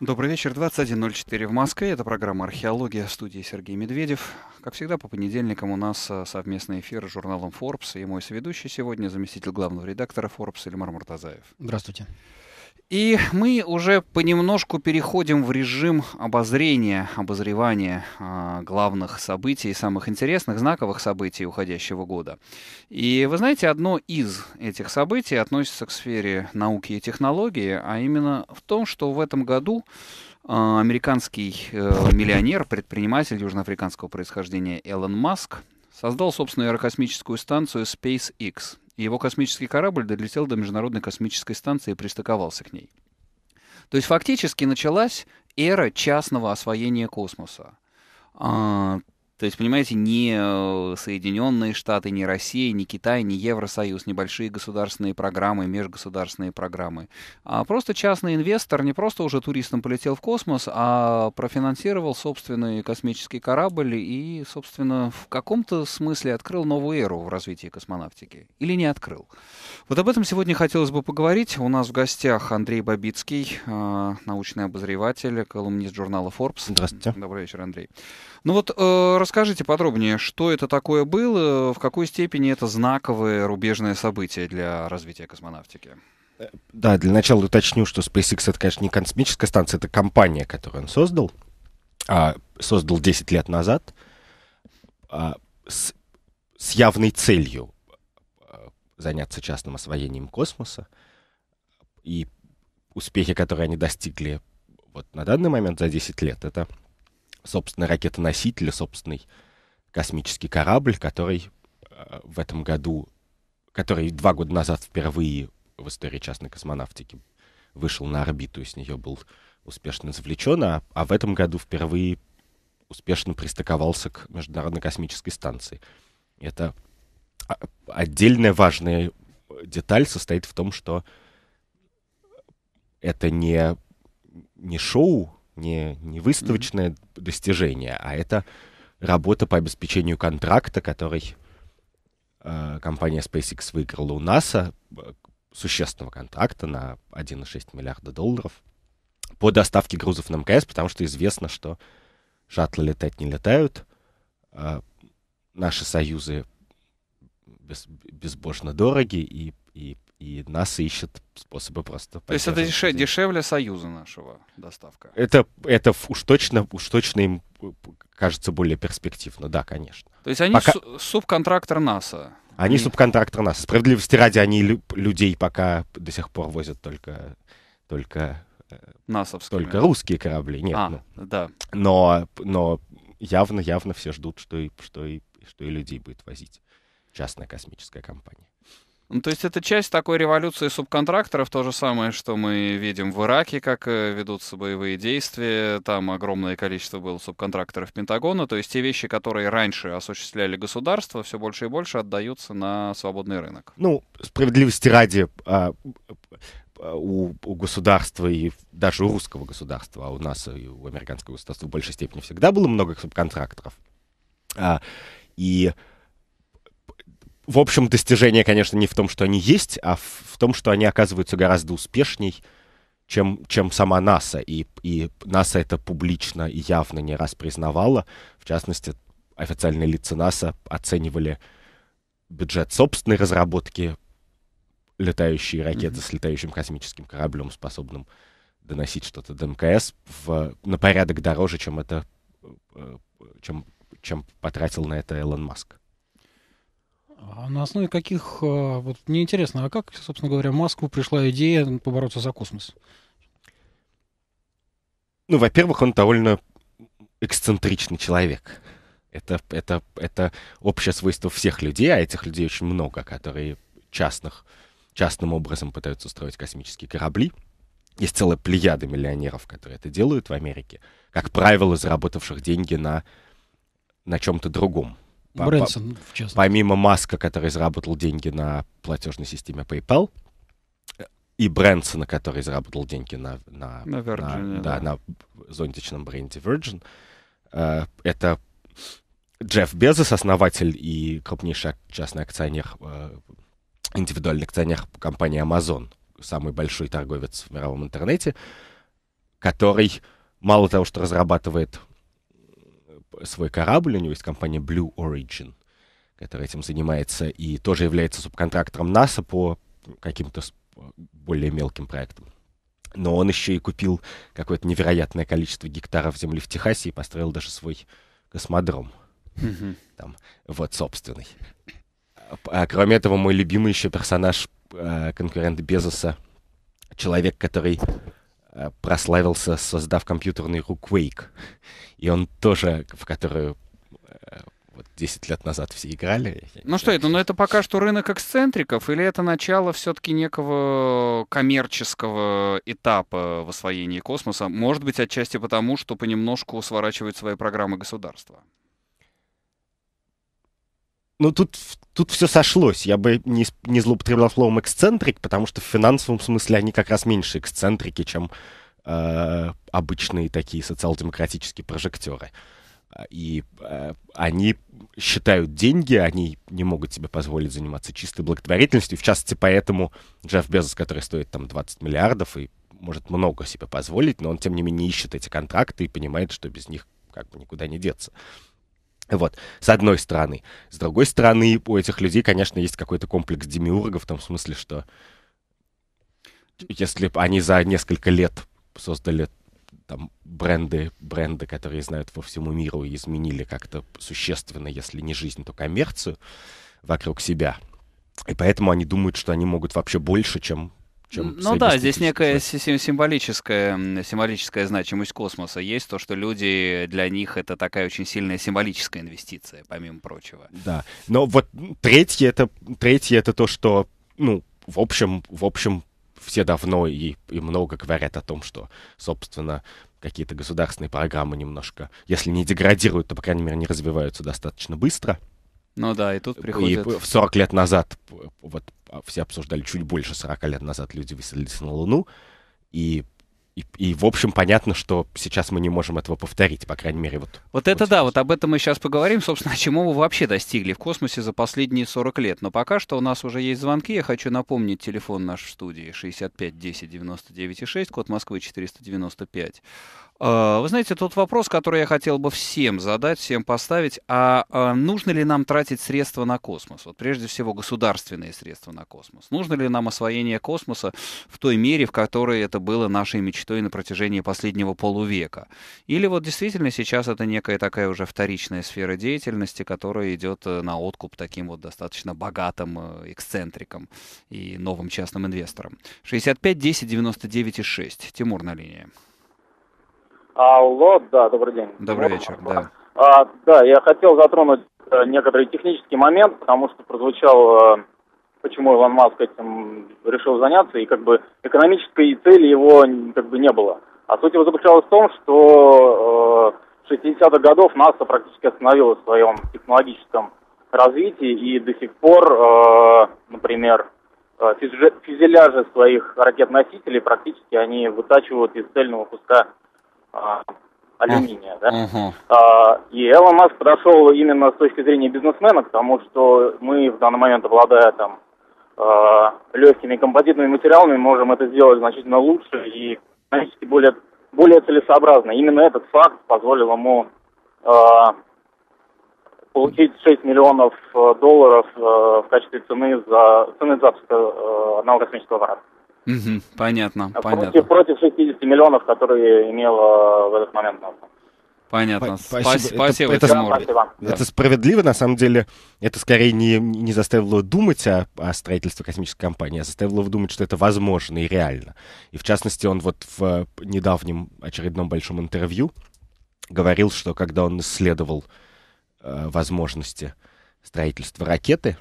Добрый вечер, 21.04 в Москве. Это программа «Археология» в студии Сергей Медведев. Как всегда, по понедельникам у нас э, совместный эфир с журналом Forbes. И мой соведущий сегодня заместитель главного редактора Forbes Эльмар Муртазаев. Здравствуйте. И мы уже понемножку переходим в режим обозрения, обозревания э, главных событий, самых интересных, знаковых событий уходящего года. И вы знаете, одно из этих событий относится к сфере науки и технологии, а именно в том, что в этом году э, американский э, миллионер, предприниматель южноафриканского происхождения Элон Маск создал собственную аэрокосмическую станцию SpaceX его космический корабль долетел до Международной космической станции и пристыковался к ней. То есть фактически началась эра частного освоения космоса. А, то есть, понимаете, ни э, Соединенные Штаты, ни Россия, ни Китай, ни Евросоюз, ни большие государственные программы, межгосударственные программы. А просто частный инвестор не просто уже туристом полетел в космос, а профинансировал собственный космический корабль и, собственно, в каком-то смысле открыл новую эру в развитии космонавтики. Или не открыл. Вот об этом сегодня хотелось бы поговорить. У нас в гостях Андрей Бабицкий, э, научный обозреватель, колумнист журнала Forbes. Здравствуйте. Добрый вечер, Андрей. Ну вот э, расскажите подробнее, что это такое было, в какой степени это знаковое рубежное событие для развития космонавтики? Э, да, для начала уточню, что SpaceX это, конечно, не космическая станция, это компания, которую он создал. А, создал 10 лет назад а, с, с явной целью а, заняться частным освоением космоса. И успехи, которые они достигли вот на данный момент за 10 лет, это собственный ракетоноситель, собственный космический корабль, который э, в этом году, который два года назад впервые в истории частной космонавтики вышел на орбиту и с нее был успешно извлечен, а, а в этом году впервые успешно пристыковался к Международной космической станции. Это а, отдельная важная деталь состоит в том, что это не, не шоу не, не выставочное mm-hmm. достижение, а это работа по обеспечению контракта, который э, компания SpaceX выиграла у НАСА, э, существенного контракта на 1,6 миллиарда долларов по доставке грузов на МКС, потому что известно, что шаттлы летать не летают. Э, наши союзы без, безбожно дороги, и, и и нас ищет способы просто... То есть это дешев, дешевле союза нашего доставка? Это, это уж, точно, уж точно им кажется более перспективно, да, конечно. То есть они пока... субконтрактор НАСА? Они и... субконтрактор НАСА. Справедливости ради, они лю- людей пока до сих пор возят только... только э, Насовскими. Только русские корабли, нет. А, ну. да. Но, но явно, явно все ждут, что и, что и, что и людей будет возить частная космическая компания. Ну, то есть это часть такой революции субконтракторов, то же самое, что мы видим в Ираке, как э, ведутся боевые действия, там огромное количество было субконтракторов Пентагона, то есть те вещи, которые раньше осуществляли государство, все больше и больше отдаются на свободный рынок. Ну, справедливости ради, а, а, у, у государства и даже у русского государства, а у нас и у американского государства в большей степени всегда было много субконтракторов. А, и в общем, достижение, конечно, не в том, что они есть, а в том, что они оказываются гораздо успешней, чем, чем сама НАСА. И, и НАСА это публично и явно не раз признавала. В частности, официальные лица НАСА оценивали бюджет собственной разработки летающей ракеты mm-hmm. с летающим космическим кораблем, способным доносить что-то до МКС, в, на порядок дороже, чем это э, э, чем, чем потратил на это Элон Маск. А на основе каких, а, вот мне интересно, а как, собственно говоря, в Москву пришла идея побороться за космос? Ну, во-первых, он довольно эксцентричный человек. Это, это, это общее свойство всех людей, а этих людей очень много, которые частных, частным образом пытаются строить космические корабли. Есть целая плеяда миллионеров, которые это делают в Америке, как правило, заработавших деньги на, на чем-то другом Брэнсон, в частности. помимо Маска, который заработал деньги на платежной системе PayPal, и Брэнсона, который заработал деньги на, на, на, Virgin, на, да, да. на зонтичном бренде Virgin, э, это Джефф Безос, основатель и крупнейший частный акционер, э, индивидуальный акционер компании Amazon, самый большой торговец в мировом интернете, который мало того, что разрабатывает свой корабль, у него есть компания Blue Origin, которая этим занимается и тоже является субконтрактором НАСА по каким-то более мелким проектам. Но он еще и купил какое-то невероятное количество гектаров земли в Техасе и построил даже свой космодром. Там, вот, собственный. А, кроме этого, мой любимый еще персонаж, а, конкурент Безоса, человек, который Э, прославился, создав компьютерный игру Quake. И он тоже, в которую э, вот 10 лет назад все играли. Ну что это, ну это пока что рынок эксцентриков, или это начало все-таки некого коммерческого этапа в освоении космоса? Может быть, отчасти потому, что понемножку сворачивают свои программы государства. Ну, тут, тут все сошлось. Я бы не, не злоупотреблял словом эксцентрик, потому что в финансовом смысле они как раз меньше эксцентрики, чем э, обычные такие социал-демократические прожектеры. И э, они считают деньги, они не могут себе позволить заниматься чистой благотворительностью. В частности, поэтому Джефф Безос, который стоит там 20 миллиардов и может много себе позволить, но он, тем не менее, ищет эти контракты и понимает, что без них как бы никуда не деться. Вот, с одной стороны. С другой стороны, у этих людей, конечно, есть какой-то комплекс демиурга в том смысле, что если они за несколько лет создали там бренды, бренды, которые знают по всему миру и изменили как-то существенно, если не жизнь, то коммерцию вокруг себя. И поэтому они думают, что они могут вообще больше, чем чем Ну да, здесь некая символическая, символическая значимость космоса есть, то, что люди, для них это такая очень сильная символическая инвестиция, помимо прочего. Да, но вот третье это, третье это то, что, ну, в общем, в общем, все давно и, и много говорят о том, что, собственно, какие-то государственные программы немножко, если не деградируют, то, по крайней мере, не развиваются достаточно быстро — ну да, и тут приходит... И в 40 лет назад, вот а, все обсуждали, чуть больше 40 лет назад люди высадились на Луну, и и, и, в общем, понятно, что сейчас мы не можем этого повторить, по крайней мере. Вот, вот это вот да, вот об этом мы сейчас поговорим, собственно, чему мы вообще достигли в космосе за последние 40 лет. Но пока что у нас уже есть звонки. Я хочу напомнить телефон наш в студии 65 10 99 6, код Москвы 495. А, вы знаете, тот вопрос, который я хотел бы всем задать, всем поставить, а, а нужно ли нам тратить средства на космос? Вот прежде всего государственные средства на космос. Нужно ли нам освоение космоса в той мере, в которой это было нашей мечтой на протяжении последнего полувека? Или вот действительно сейчас это некая такая уже вторичная сфера деятельности, которая идет э, на откуп таким вот достаточно богатым э, эксцентрикам и новым частным инвесторам? 65 10 99 6. Тимур на линии. Алло, да, добрый день. Добрый вечер, да. А, да, я хотел затронуть э, некоторый технический момент, потому что прозвучал, э, почему Илон Маск этим решил заняться, и как бы экономической цели его как бы не было. А суть его заключалась в том, что в э, 60-х годов НАСА практически остановила в своем технологическом развитии, и до сих пор, например, фюзеляжи своих ракет-носителей практически они вытачивают из цельного куска а, алюминия, да. Uh-huh. А, и Элон Маск подошел именно с точки зрения бизнесмена, потому что мы в данный момент, обладая там а, легкими композитными материалами, можем это сделать значительно лучше и экономически более, более целесообразно. Именно этот факт позволил ему а, э, получить 6 миллионов долларов э, в качестве цены за цены запуска э, одного космического аппарата. Угу, понятно, против, понятно. Против 60 миллионов, которые имел э, в этот момент Нортон. Понятно. Спасибо, спасибо это, Тимур. Это, спасибо. это справедливо, на самом деле. Это скорее не, не заставило думать о, о строительстве космической компании, а заставило думать, что это возможно и реально. И в частности, он вот в недавнем очередном большом интервью говорил, что когда он исследовал э, возможности строительства ракеты,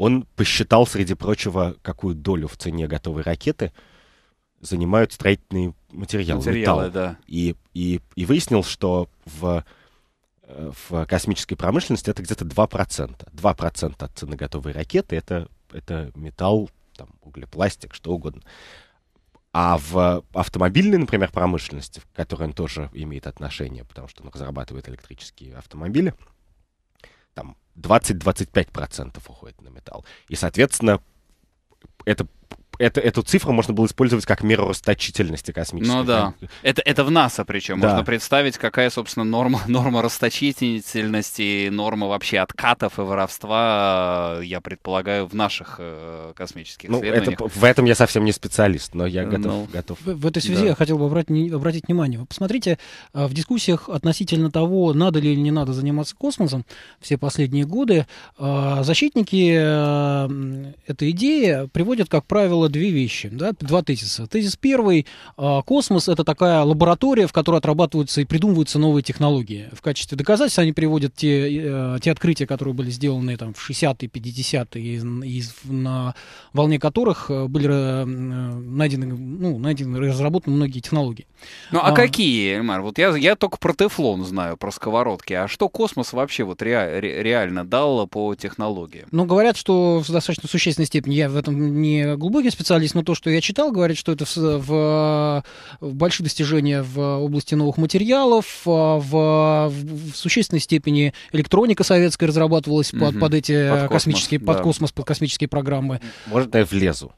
он посчитал, среди прочего, какую долю в цене готовой ракеты занимают строительные материалы, материалы металл. Да. И, и, и выяснил, что в, э, в космической промышленности это где-то 2%. 2% от цены готовой ракеты это, это металл, там, углепластик, что угодно. А в автомобильной, например, промышленности, к которой он тоже имеет отношение, потому что он разрабатывает электрические автомобили, там 20-25% уходит на металл. И, соответственно, это это, эту цифру можно было использовать как меру расточительности космической. Ну да. Это, это в НАСА причем. Да. Можно представить, какая, собственно, норма, норма расточительности, норма вообще откатов и воровства, я предполагаю, в наших э, космических ну, это, В этом я совсем не специалист, но я э, готов. Ну, готов. В, в этой связи да. я хотел бы обратить, обратить внимание. Вы посмотрите, э, в дискуссиях относительно того, надо ли или не надо заниматься космосом, все последние годы, э, защитники этой идеи приводят, как правило, две вещи, да, два тезиса. Тезис первый. А, космос — это такая лаборатория, в которой отрабатываются и придумываются новые технологии. В качестве доказательства они приводят те, э, те открытия, которые были сделаны там, в 60-е, 50-е, и, и на волне которых э, были э, найдены, ну, найдены, разработаны многие технологии. Ну, а, а какие, Эльмар? Вот я, я только про тефлон знаю, про сковородки. А что космос вообще вот ре, ре, реально дал по технологиям? Ну, говорят, что в достаточно существенной степени, я в этом не глубокий специалист, но то, что я читал, говорит, что это в, в, в большие достижения в области новых материалов, а, в, в, существенной степени электроника советская разрабатывалась угу. под, под эти под космос, космические, да. под космос, под космические программы. Может, я влезу.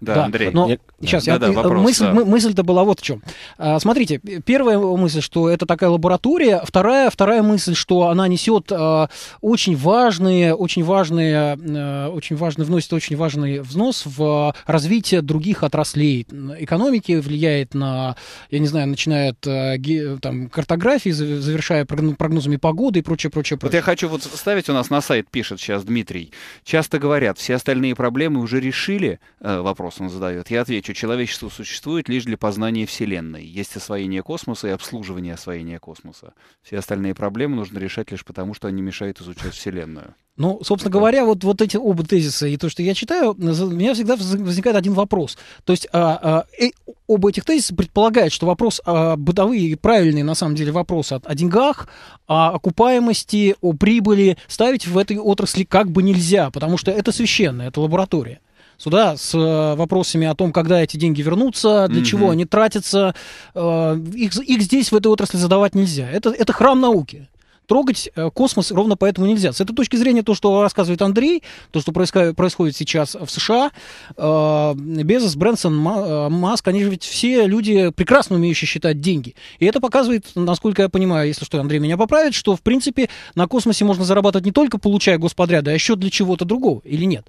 Да, да Андрей. Но, я... Сейчас, да, я, да, вопрос, мысль, да. мысль-то была вот в чем. А, смотрите, первая мысль, что это такая лаборатория, вторая, вторая мысль, что она несет а, очень важные, очень важные, э, очень важный, вносит очень важный взнос в развитие развитие других отраслей экономики, влияет на, я не знаю, начиная от э, там, картографии, завершая прогнозами погоды и прочее, прочее. Вот я хочу вот ставить у нас на сайт, пишет сейчас Дмитрий. Часто говорят, все остальные проблемы уже решили, э, вопрос он задает. Я отвечу, человечество существует лишь для познания Вселенной. Есть освоение космоса и обслуживание освоения космоса. Все остальные проблемы нужно решать лишь потому, что они мешают изучать Вселенную. Ну, собственно да. говоря, вот, вот эти оба тезиса и то, что я читаю, у меня всегда возникает один вопрос. То есть а, а, э, оба этих тезиса предполагают, что вопрос а, бытовые и правильные, на самом деле, вопросы о, о деньгах, о окупаемости, о прибыли ставить в этой отрасли как бы нельзя, потому что это священно, это лаборатория сюда с э, вопросами о том, когда эти деньги вернутся, для mm-hmm. чего они тратятся. Э, их, их здесь, в этой отрасли, задавать нельзя. Это, это храм науки. Трогать э, космос ровно поэтому нельзя. С этой точки зрения, то, что рассказывает Андрей, то, что происходит сейчас в США, э, Безос, Брэнсон, э, Маск, они же ведь все люди, прекрасно умеющие считать деньги. И это показывает, насколько я понимаю, если что, Андрей меня поправит, что, в принципе, на космосе можно зарабатывать не только получая господряды, а еще для чего-то другого, или нет?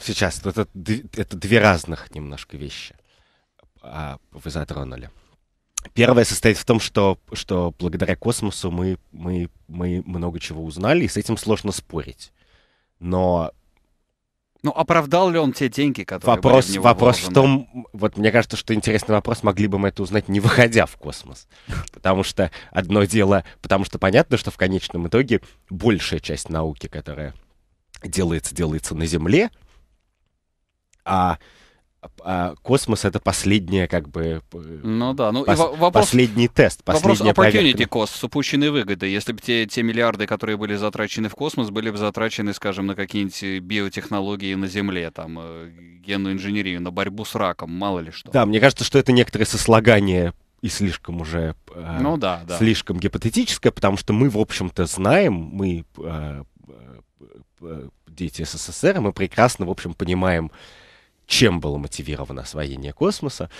Сейчас, это, это две разных немножко вещи. А, вы затронули. Первое состоит в том, что, что благодаря космосу мы, мы, мы много чего узнали, и с этим сложно спорить. Но... Ну, оправдал ли он те деньги, которые вопрос, были в него Вопрос в том, вот мне кажется, что интересный вопрос, могли бы мы это узнать, не выходя в космос. Потому что одно дело, потому что понятно, что в конечном итоге большая часть науки, которая делается, делается на Земле, а а космос это последняя как бы э, ну да ну пос, вопрос, последний тест последняя вопрос opportunity cost упущенные выгоды если бы те те миллиарды которые были затрачены в космос были бы затрачены скажем на какие-нибудь э, биотехнологии на земле там э, генную инженерию на борьбу с раком мало ли что да мне кажется что это некоторое сослагание и слишком уже ну, э, да, да. слишком гипотетическое потому что мы в общем-то знаем мы э, дети СССР мы прекрасно в общем понимаем чем было мотивировано освоение космоса.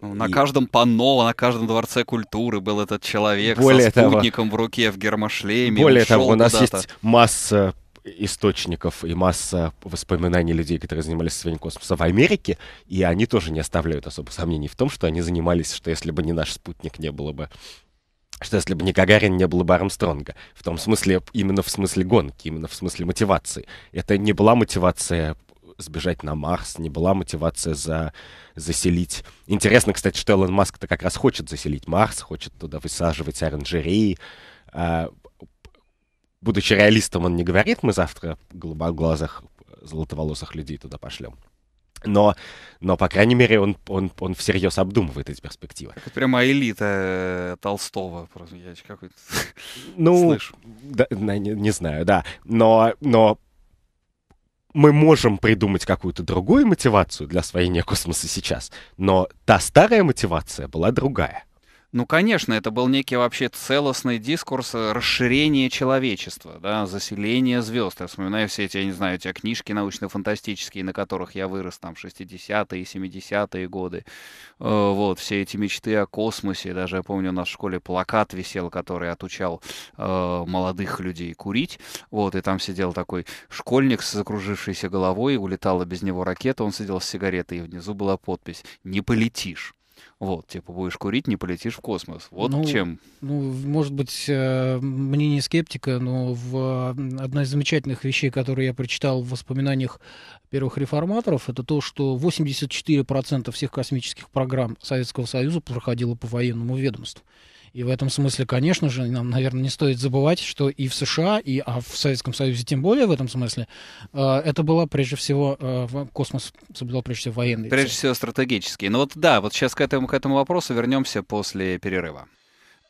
Ну, на и... каждом панно, на каждом дворце культуры был этот человек более со спутником того, в руке, в гермошлеме. Более того, у нас есть масса источников и масса воспоминаний людей, которые занимались освоением космоса в Америке, и они тоже не оставляют особо сомнений в том, что они занимались, что если бы не наш спутник, не было бы что если бы не Гагарин, не было бы Армстронга. В том смысле, именно в смысле гонки, именно в смысле мотивации. Это не была мотивация сбежать на Марс, не была мотивация за, заселить. Интересно, кстати, что Элон Маск-то как раз хочет заселить Марс, хочет туда высаживать оранжереи. А, будучи реалистом, он не говорит, мы завтра в глазах золотоволосых людей туда пошлем. Но, но по крайней мере, он, он, он всерьез обдумывает эти перспективы. это прямо элита э, Толстого. Просто я какой-то ну, слышу. Да, не, не знаю, да. Но, но мы можем придумать какую-то другую мотивацию для освоения космоса сейчас, но та старая мотивация была другая. Ну, конечно, это был некий вообще целостный дискурс э, расширения человечества, да, заселение звезд. Я вспоминаю все эти, я не знаю, те книжки научно-фантастические, на которых я вырос, там, 60-е и 70-е годы. Э, вот, все эти мечты о космосе. Даже я помню, у нас в школе плакат висел, который отучал э, молодых людей курить. Вот, и там сидел такой школьник с закружившейся головой, улетала без него ракета, он сидел с сигаретой, и внизу была подпись «Не полетишь». Вот, типа, будешь курить, не полетишь в космос. Вот ну, чем. Ну, может быть, э, мнение скептика, но в одной из замечательных вещей, которые я прочитал в воспоминаниях первых реформаторов, это то, что 84% всех космических программ Советского Союза проходило по военному ведомству. И в этом смысле, конечно же, нам, наверное, не стоит забывать, что и в США, и а в Советском Союзе тем более в этом смысле, э, это было прежде всего, э, космос соблюдал прежде всего военные Прежде цели. всего стратегические. Ну вот да, вот сейчас к этому, к этому вопросу вернемся после перерыва.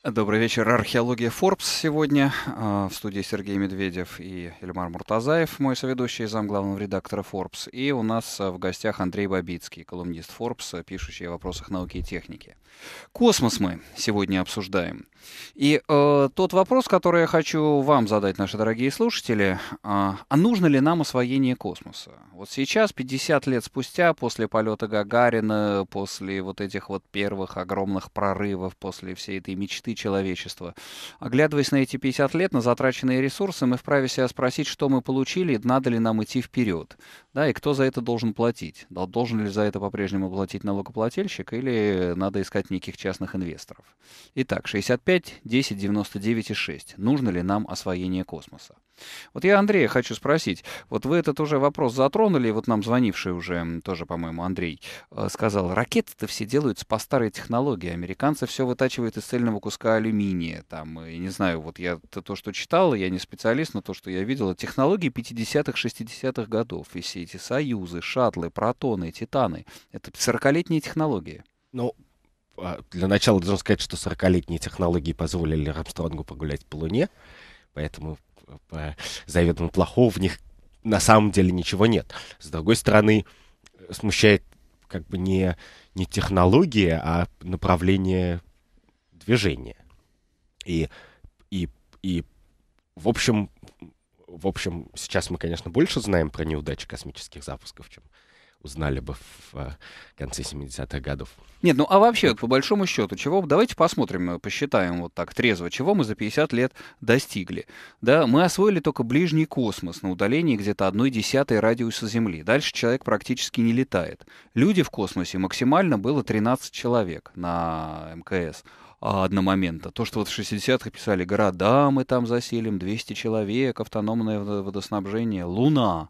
Добрый вечер. Археология Forbes сегодня. А, в студии Сергей Медведев и Эльмар Муртазаев, мой соведущий, зам главного редактора Forbes. И у нас а, в гостях Андрей Бабицкий, колумнист Forbes, пишущий о вопросах науки и техники. Космос мы сегодня обсуждаем. И э, тот вопрос, который я хочу вам задать, наши дорогие слушатели, э, а нужно ли нам освоение космоса? Вот сейчас, 50 лет спустя, после полета Гагарина, после вот этих вот первых огромных прорывов, после всей этой мечты человечества, оглядываясь на эти 50 лет, на затраченные ресурсы, мы вправе себя спросить, что мы получили, надо ли нам идти вперед, да, и кто за это должен платить? Должен ли за это по-прежнему платить налогоплательщик или надо искать неких частных инвесторов? Итак, 65 5, 10, 99 и 6. Нужно ли нам освоение космоса? Вот я Андрея хочу спросить. Вот вы этот уже вопрос затронули, вот нам звонивший уже, тоже, по-моему, Андрей, э, сказал, ракеты-то все делаются по старой технологии. Американцы все вытачивают из цельного куска алюминия. Там, я не знаю, вот я то, что читал, я не специалист, но то, что я видел, технологии 50-х, 60-х годов. И все эти союзы, шаттлы, протоны, титаны. Это 40-летние технологии. Ну, а, для начала должен сказать, что 40-летние технологии позволили Рамстронгу погулять по Луне, поэтому по э, э, заведомо плохого в них на самом деле ничего нет. С другой стороны, э, смущает как бы не, не технология, а направление движения. И, и, и в общем, в общем, сейчас мы, конечно, больше знаем про неудачи космических запусков, чем узнали бы в э, конце 70-х годов. Нет, ну а вообще, по большому счету, чего... Давайте посмотрим, э, посчитаем вот так трезво, чего мы за 50 лет достигли. Да, мы освоили только ближний космос на удалении где-то одной десятой радиуса Земли. Дальше человек практически не летает. Люди в космосе максимально было 13 человек на МКС а одномомента. То, что вот в 60-х писали «Города мы там заселим, 200 человек, автономное водоснабжение, Луна».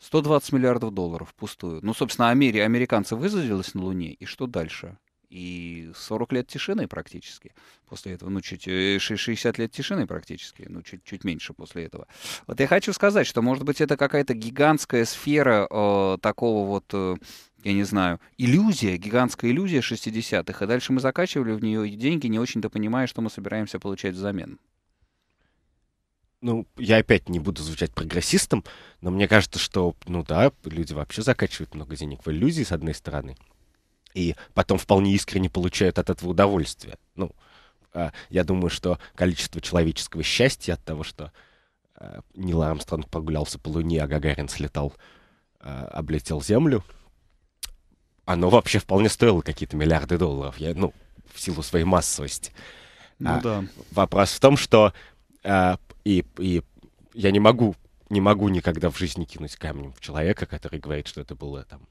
120 миллиардов долларов пустую. Ну, собственно, Америка, американцы высадились на Луне, и что дальше? И 40 лет тишины практически после этого. Ну, чуть 60 э, лет тишины практически, ну, чуть, чуть меньше после этого. Вот я хочу сказать, что, может быть, это какая-то гигантская сфера э, такого вот... Э, я не знаю, иллюзия, гигантская иллюзия 60-х, и дальше мы закачивали в нее деньги, не очень-то понимая, что мы собираемся получать взамен ну, я опять не буду звучать прогрессистом, но мне кажется, что, ну да, люди вообще закачивают много денег в иллюзии, с одной стороны, и потом вполне искренне получают от этого удовольствие. Ну, а, я думаю, что количество человеческого счастья от того, что а, Нил Армстронг прогулялся по Луне, а Гагарин слетал, а, облетел Землю, оно вообще вполне стоило какие-то миллиарды долларов, я, ну, в силу своей массовости. Ну а, да. Вопрос в том, что и, и я не могу, не могу никогда в жизни кинуть камнем в человека, который говорит, что это было там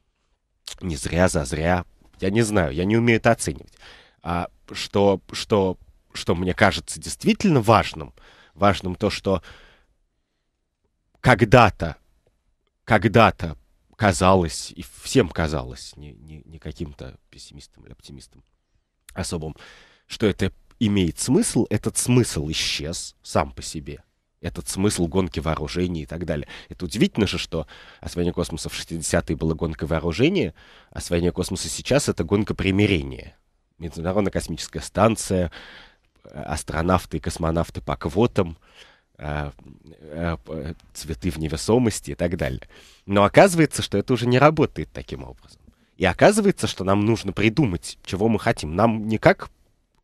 не зря, за зря. Я не знаю, я не умею это оценивать. А что, что, что мне кажется действительно важным, важным то, что когда-то, когда-то казалось, и всем казалось, не, не, не каким-то пессимистом или оптимистом особым, что это имеет смысл, этот смысл исчез сам по себе. Этот смысл гонки вооружений и так далее. Это удивительно же, что освоение космоса в 60-е было гонка вооружения, а освоение космоса сейчас — это гонка примирения. Международная космическая станция, астронавты и космонавты по квотам, э, э, цветы в невесомости и так далее. Но оказывается, что это уже не работает таким образом. И оказывается, что нам нужно придумать, чего мы хотим. Нам не как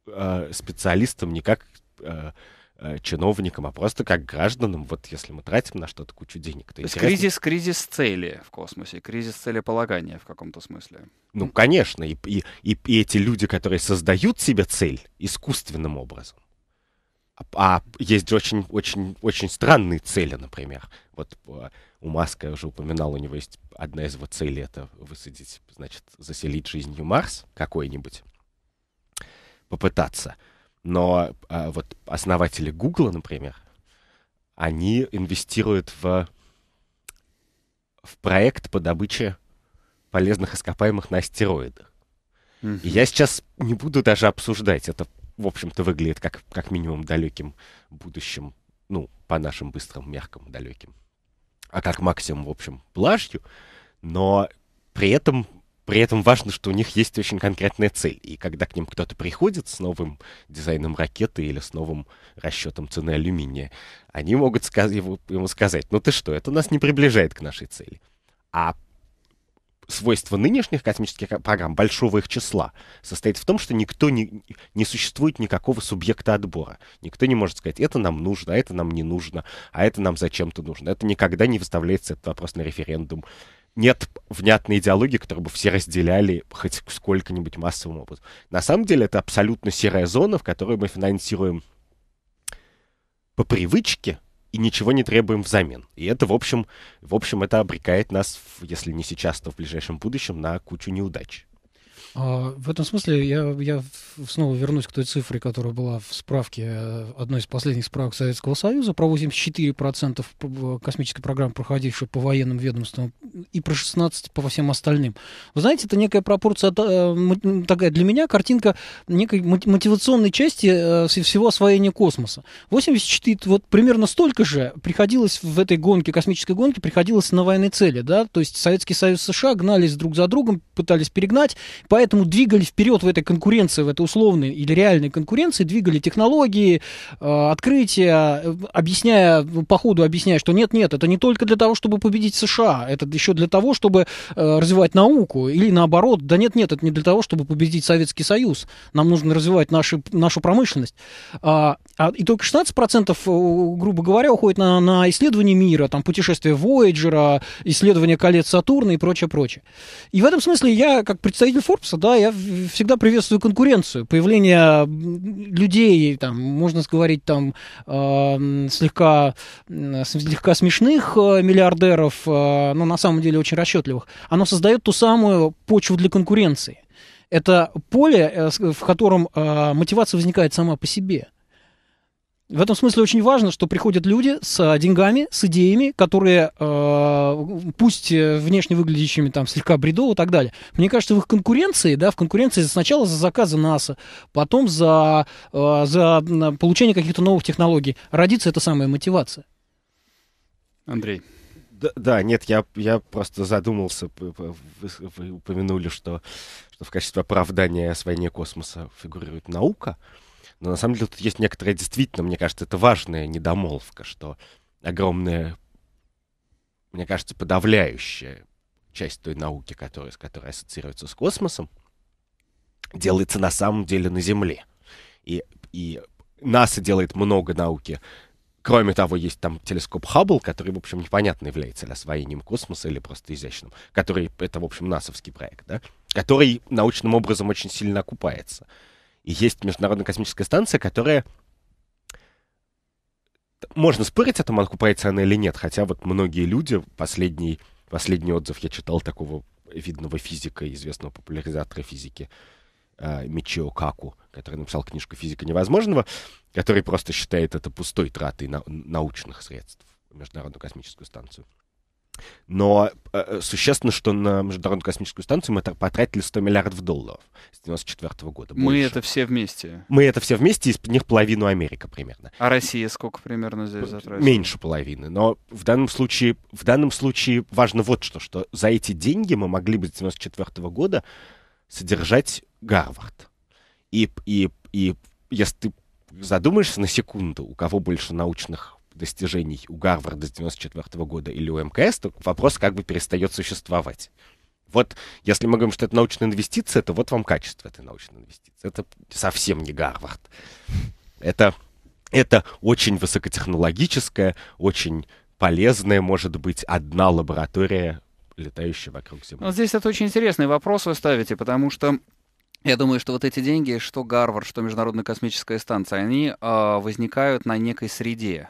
э, специалистам, не как э, э, чиновникам, а просто как гражданам, вот если мы тратим на что-то кучу денег. То, то есть кризис, кризис цели в космосе, кризис целеполагания в каком-то смысле. Ну, конечно, и, и, и, и эти люди, которые создают себе цель искусственным образом, а, а есть очень, очень, очень странные цели, например. Вот э, у Маска я уже упоминал, у него есть одна из его целей — это высадить, значит, заселить жизнью Марс какой-нибудь попытаться. Но а, вот основатели Гугла, например, они инвестируют в, в проект по добыче полезных ископаемых на астероидах. И я сейчас не буду даже обсуждать. Это, в общем-то, выглядит как, как минимум далеким будущим, ну, по нашим быстрым, мягким, далеким. А как максимум, в общем, блажью. Но при этом при этом важно, что у них есть очень конкретная цель. И когда к ним кто-то приходит с новым дизайном ракеты или с новым расчетом цены алюминия, они могут сказ- его, ему сказать, ну ты что, это нас не приближает к нашей цели. А свойство нынешних космических а, программ, большого их числа, состоит в том, что никто не, не существует никакого субъекта отбора. Никто не может сказать, это нам нужно, а это нам не нужно, а это нам зачем-то нужно. Это никогда не выставляется этот вопрос на референдум нет внятной идеологии, которую бы все разделяли хоть сколько-нибудь массовым образом. На самом деле это абсолютно серая зона, в которой мы финансируем по привычке и ничего не требуем взамен. И это, в общем, в общем, это обрекает нас, если не сейчас, то в ближайшем будущем, на кучу неудач. А, в этом смысле я, я снова вернусь к той цифре, которая была в справке, э, одной из последних справок Советского Союза, про 84% э, космической программы, проходившей по военным ведомствам, и про 16% по всем остальным. Вы знаете, это некая пропорция, э, такая для меня картинка некой мотивационной части всего освоения космоса. 84, вот примерно столько же приходилось в этой гонке, космической гонке, приходилось на военной цели, да, то есть Советский Союз и США гнались друг за другом, пытались перегнать, поэтому поэтому двигали вперед в этой конкуренции, в этой условной или реальной конкуренции, двигали технологии, э, открытия, э, объясняя, ну, по ходу объясняя, что нет-нет, это не только для того, чтобы победить США, это еще для того, чтобы э, развивать науку, или наоборот, да нет-нет, это не для того, чтобы победить Советский Союз, нам нужно развивать наши, нашу промышленность. А, а, и только 16%, грубо говоря, уходит на, на исследование мира, там, путешествие Вояджера, исследование колец Сатурна и прочее, прочее. И в этом смысле я, как представитель Forbes, вопроса, да, я всегда приветствую конкуренцию, появление людей, там, можно говорить, там, э, слегка, слегка смешных э, миллиардеров, э, но ну, на самом деле очень расчетливых, оно создает ту самую почву для конкуренции. Это поле, э, в котором э, мотивация возникает сама по себе. В этом смысле очень важно, что приходят люди с э, деньгами, с идеями, которые, э, пусть э, внешне выглядящими там слегка бредово и так далее. Мне кажется, в их конкуренции, да, в конкуренции сначала за заказы НАСА, потом за, э, за получение каких-то новых технологий. Родится эта самая мотивация. Андрей. Да, да нет, я, я просто задумался. Вы, вы упомянули, что, что в качестве оправдания освоения космоса фигурирует наука. Но на самом деле тут есть некоторая действительно, мне кажется, это важная недомолвка, что огромная, мне кажется, подавляющая часть той науки, которая, с которой ассоциируется с космосом, делается на самом деле на Земле. И, и НАСА делает много науки. Кроме того, есть там телескоп Хаббл, который, в общем, непонятно является ли освоением космоса или просто изящным, который, это, в общем, насовский проект, да, который научным образом очень сильно окупается. И есть Международная космическая станция, которая... Можно спорить о том, окупается она или нет, хотя вот многие люди, последний, последний отзыв я читал такого видного физика, известного популяризатора физики, а, Мичио Каку, который написал книжку «Физика невозможного», который просто считает это пустой тратой на научных средств Международную космическую станцию. Но э, э, существенно, что на Международную космическую станцию мы потратили 100 миллиардов долларов с 94 года. Больше. Мы это все вместе. Мы это все вместе, из них половину Америка примерно. А Россия сколько примерно здесь затратила? Меньше половины. Но в данном случае, в данном случае важно вот что, что за эти деньги мы могли бы с 94 года содержать Гарвард. И, и, и если ты задумаешься на секунду, у кого больше научных достижений у Гарварда с 1994 года или у МКС, то вопрос как бы перестает существовать. Вот если мы говорим, что это научная инвестиция, то вот вам качество этой научной инвестиции. Это совсем не Гарвард. Это, это очень высокотехнологическая, очень полезная может быть одна лаборатория, летающая вокруг Земли. Вот здесь это очень интересный вопрос вы ставите, потому что я думаю, что вот эти деньги, что Гарвард, что Международная космическая станция, они э, возникают на некой среде.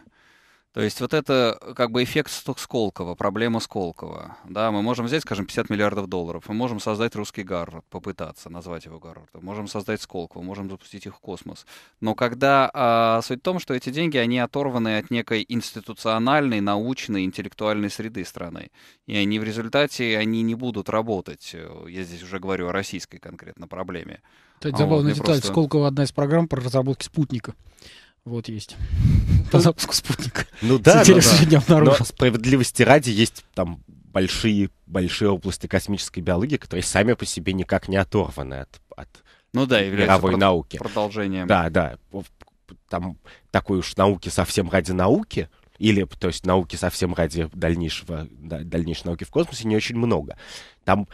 То есть вот это э, как бы эффект Сколково, проблема Сколково. Да, мы можем взять, скажем, 50 миллиардов долларов, мы можем создать русский Гарвард, попытаться назвать его Гарвардом, можем создать Сколково, можем запустить их в космос. Но когда а, суть в том, что эти деньги, они оторваны от некой институциональной, научной, интеллектуальной среды страны. И они в результате, они не будут работать. Э, я здесь уже говорю о российской конкретно проблеме. Это а забавная а вот, деталь. Просто... Сколково одна из программ по разработке спутника. Вот есть. По запуску спутника. Ну да, ну да, но справедливости ради есть там большие, большие области космической биологии, которые сами по себе никак не оторваны от, от ну да, мировой прод- науки. Продолжением. Да, да. Там такой уж науки совсем ради науки, или, то есть, науки совсем ради дальнейшего, дальнейшей науки в космосе не очень много. Там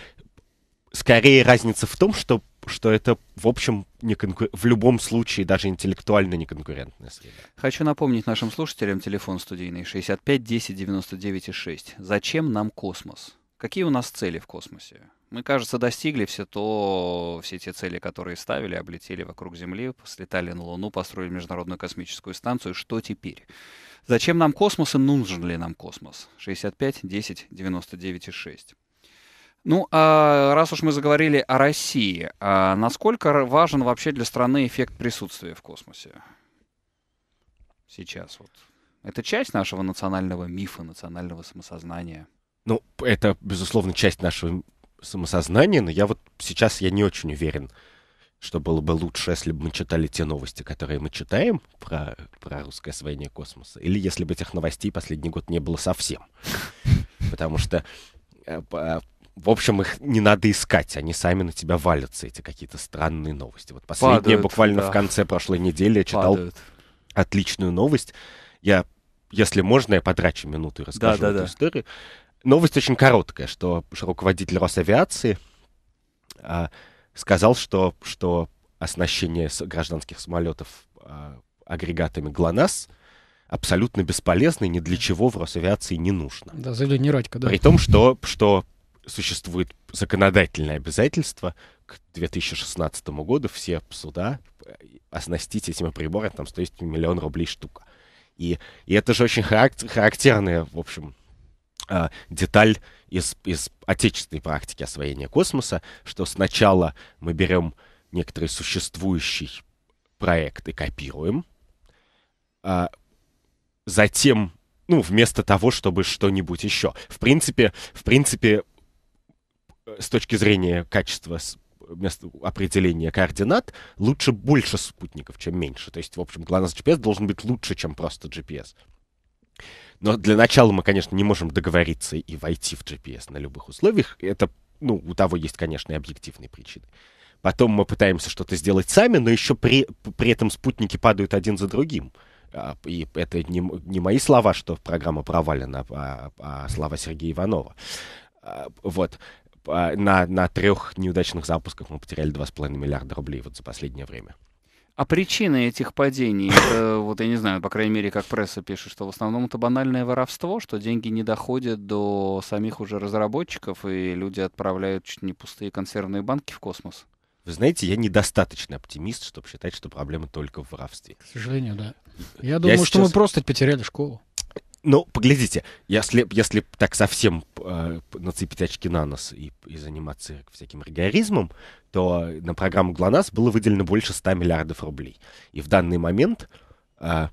скорее разница в том, что, что это, в общем, не конкур... в любом случае даже интеллектуально неконкурентная среда. Хочу напомнить нашим слушателям телефон студийный 65 10 99 6. Зачем нам космос? Какие у нас цели в космосе? Мы, кажется, достигли все то, все те цели, которые ставили, облетели вокруг Земли, слетали на Луну, построили Международную космическую станцию. Что теперь? Зачем нам космос и нужен ли нам космос? 65 10 99 6. Ну, а раз уж мы заговорили о России, а насколько важен вообще для страны эффект присутствия в космосе? Сейчас вот. Это часть нашего национального мифа, национального самосознания. Ну, это, безусловно, часть нашего самосознания, но я вот сейчас я не очень уверен, что было бы лучше, если бы мы читали те новости, которые мы читаем про, про русское освоение космоса, или если бы этих новостей последний год не было совсем. Потому что э, в общем, их не надо искать, они сами на тебя валятся, эти какие-то странные новости. Вот последнее Падают, буквально да. в конце прошлой недели я читал Падают. отличную новость. Я, если можно, я потрачу минуту и расскажу да, да, эту да. историю. Новость очень короткая, что руководитель Росавиации а, сказал, что, что оснащение гражданских самолетов а, агрегатами ГЛОНАСС абсолютно бесполезно и ни для чего в Росавиации не нужно. Да, заявление Радька, да. При том, что, что существует законодательное обязательство к 2016 году все суда э, оснастить этими приборами, там, 100 миллион рублей штука. И, и это же очень характер, характерная, в общем, э, деталь из, из отечественной практики освоения космоса, что сначала мы берем некоторый существующий проект и копируем, а затем, ну, вместо того, чтобы что-нибудь еще. В принципе, в принципе, с точки зрения качества вместо определения координат лучше больше спутников, чем меньше. То есть, в общем, GLONASS GPS должен быть лучше, чем просто GPS. Но для начала мы, конечно, не можем договориться и войти в GPS на любых условиях. Это, ну, у того есть, конечно, и объективные причины. Потом мы пытаемся что-то сделать сами, но еще при, при этом спутники падают один за другим. А, и это не, не мои слова, что программа провалена, а, а слова Сергея Иванова. А, вот. А, на, на трех неудачных запусках мы потеряли 2,5 миллиарда рублей вот за последнее время. А причины этих падений, это, вот я не знаю, по крайней мере, как пресса пишет, что в основном это банальное воровство, что деньги не доходят до самих уже разработчиков, и люди отправляют чуть не пустые консервные банки в космос. Вы знаете, я недостаточно оптимист, чтобы считать, что проблема только в воровстве. К сожалению, да. Я думаю, я что сейчас... мы просто потеряли школу. Ну, поглядите, если, если так совсем э, нацепить очки на нос и, и заниматься всяким ригоризмом, то на программу ГЛОНАСС было выделено больше 100 миллиардов рублей. И в данный момент, э,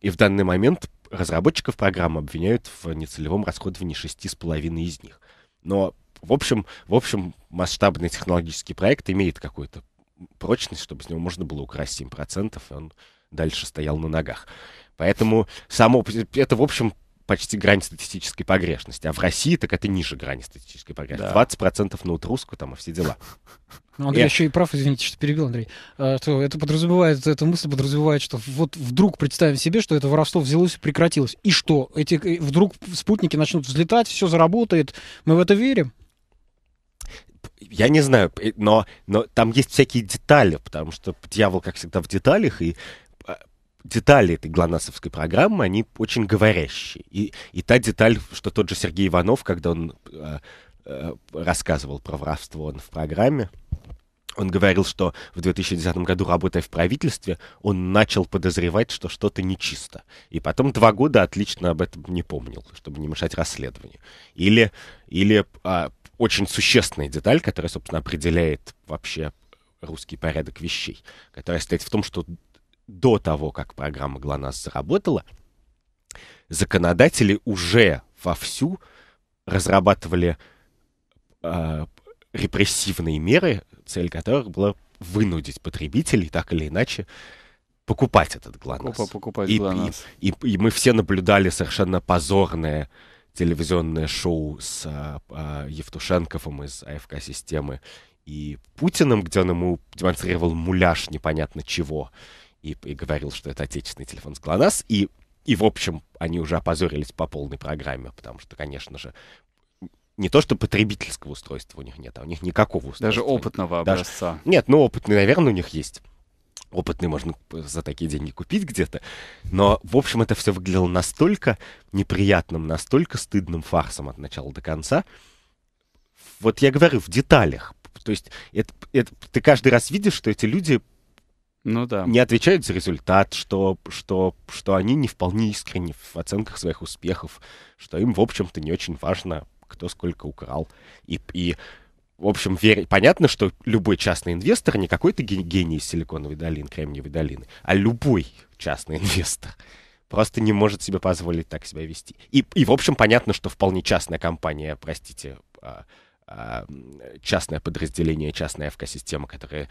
и в данный момент разработчиков программы обвиняют в нецелевом расходовании 6,5 из них. Но, в общем, в общем, масштабный технологический проект имеет какую-то прочность, чтобы с него можно было украсть 7%, и он дальше стоял на ногах. Поэтому само, это, в общем, почти грань статистической погрешности. А в России так это ниже грани статистической погрешности. Да. 20% на утруску там и все дела. Ну, Андрей, я... еще и прав, извините, что перебил, Андрей. А, это подразумевает, эта мысль подразумевает, что вот вдруг представим себе, что это воровство взялось и прекратилось. И что? Эти э, вдруг спутники начнут взлетать, все заработает. Мы в это верим? я не знаю, э, но, но там есть всякие детали, потому что дьявол, как всегда, в деталях, и детали этой глонасовской программы, они очень говорящие. И, и та деталь, что тот же Сергей Иванов, когда он э, э, рассказывал про воровство он в программе, он говорил, что в 2010 году, работая в правительстве, он начал подозревать, что что-то нечисто. И потом два года отлично об этом не помнил, чтобы не мешать расследованию. Или, или а, очень существенная деталь, которая, собственно, определяет вообще русский порядок вещей, которая состоит в том, что до того, как программа ГЛОНАСС заработала, законодатели уже вовсю разрабатывали э, репрессивные меры, цель которых была вынудить потребителей так или иначе покупать этот ГЛОНАСС. Опа, покупать и, ГЛОНАСС. И, и, и мы все наблюдали совершенно позорное телевизионное шоу с а, а, Евтушенковым из АФК-системы и Путиным, где он ему демонстрировал муляж непонятно чего и, и говорил, что это отечественный телефон с ГЛОНАСС, и, и, в общем, они уже опозорились по полной программе, потому что, конечно же, не то что потребительского устройства у них нет, а у них никакого устройства. Даже опытного Даже... образца. Нет, ну опытный, наверное, у них есть. Опытный можно за такие деньги купить где-то. Но, в общем, это все выглядело настолько неприятным, настолько стыдным фарсом от начала до конца. Вот я говорю, в деталях. То есть это, это, ты каждый раз видишь, что эти люди ну, да. не отвечают за результат, что, что, что они не вполне искренни в оценках своих успехов, что им, в общем-то, не очень важно, кто сколько украл. И, и в общем, верить. Понятно, что любой частный инвестор не какой-то гений из Силиконовой долины, Кремниевой долины, а любой частный инвестор просто не может себе позволить так себя вести. И, и в общем, понятно, что вполне частная компания, простите, а, а, частное подразделение, частная ФК-система, которая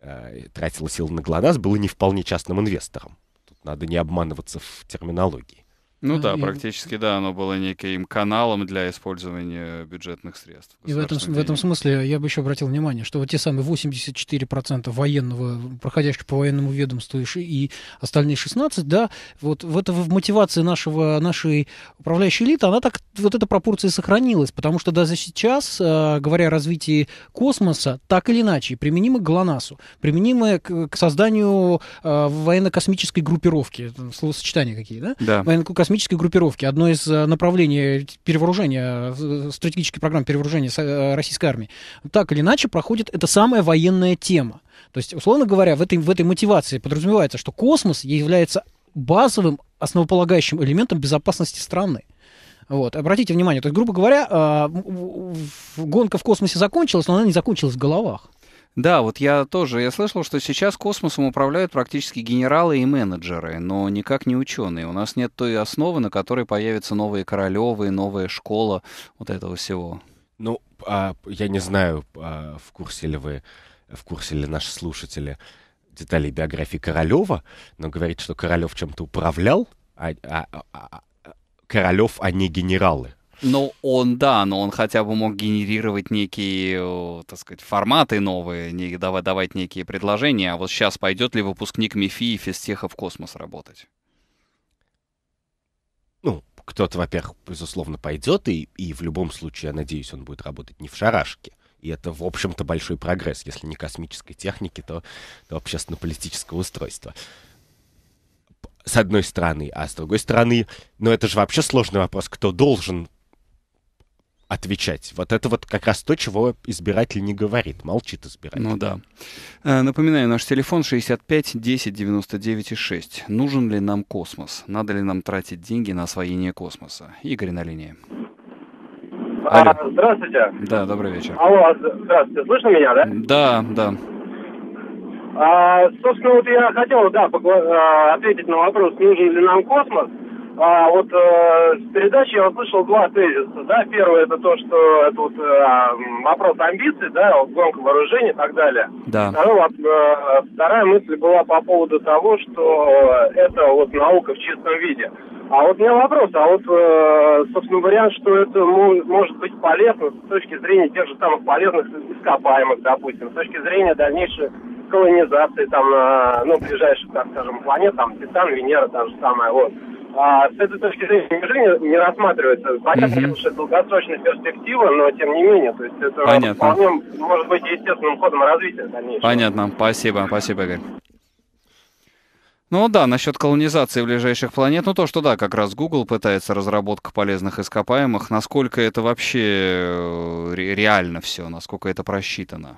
Э, тратила силы на ГЛОНАСС, было не вполне частным инвестором. Тут надо не обманываться в терминологии. Ну да, и... практически да, оно было неким каналом для использования бюджетных средств. И в этом, в этом смысле я бы еще обратил внимание, что вот те самые 84% военного, проходящих по военному ведомству, и, и остальные 16, да, вот в, это, в мотивации нашего, нашей управляющей элиты, она так, вот эта пропорция сохранилась, потому что даже сейчас, э, говоря о развитии космоса, так или иначе, применимы к ГЛОНАССу, применимы к, к созданию э, военно-космической группировки, словосочетания какие, да? Да. военно космической группировки, одно из э, направлений перевооружения, э, э, стратегической программы перевооружения российской армии, так или иначе проходит эта самая военная тема. То есть, условно говоря, в этой, в этой мотивации подразумевается, что космос является базовым, основополагающим элементом безопасности страны. Вот, обратите внимание, то есть, грубо говоря, гонка в космосе закончилась, но она не закончилась в головах. Да, вот я тоже, я слышал, что сейчас космосом управляют практически генералы и менеджеры, но никак не ученые. У нас нет той основы, на которой появятся новые королевы, новая школа вот этого всего. Ну, а, я не знаю, а, в курсе ли вы, в курсе ли наши слушатели деталей биографии Королева, но говорит, что Королев чем-то управлял, а, а, а, а Королев, а не генералы. Ну, он, да, но он хотя бы мог генерировать некие, э, так сказать, форматы новые, не, давать, давать некие предложения. А вот сейчас пойдет ли выпускник МИФИ и физтеха в космос работать? Ну, кто-то, во-первых, безусловно, пойдет, и, и в любом случае, я надеюсь, он будет работать не в шарашке. И это, в общем-то, большой прогресс, если не космической техники, то, то общественно-политического устройства. С одной стороны. А с другой стороны, ну это же вообще сложный вопрос, кто должен отвечать. Вот это вот как раз то, чего избиратель не говорит. Молчит избиратель. Ну да. Э, напоминаю, наш телефон 65 10 99 6. Нужен ли нам космос? Надо ли нам тратить деньги на освоение космоса? Игорь на линии. А, Алло. А, здравствуйте. Да, добрый вечер. Алло, а, здравствуйте. Слышно меня, да? Да, да. А, собственно, вот я хотел, да, а, ответить на вопрос, нужен ли нам космос а, вот э, с передачи я услышал два тезиса, да, первое это то, что это вот э, вопрос амбиций, да, вот гонка вооружений и так далее. Да. Второе, э, вторая мысль была по поводу того, что это вот наука в чистом виде. А вот у меня вопрос, а вот, э, собственно, вариант, что это может быть полезно с точки зрения тех же самых полезных ископаемых, допустим, с точки зрения дальнейшей колонизации, там, на, э, ну, ближайших, так скажем, планет, там, Титан, Венера, та же самая, вот а, с этой точки зрения неужели не рассматривается. Понятно, угу. что это долгосрочная перспектива, но тем не менее, то есть это Понятно. вполне может быть естественным ходом развития дальнейшего. Понятно, спасибо, спасибо, Игорь. Ну да, насчет колонизации ближайших планет, ну то, что да, как раз Google пытается разработка полезных ископаемых, насколько это вообще э, реально все, насколько это просчитано.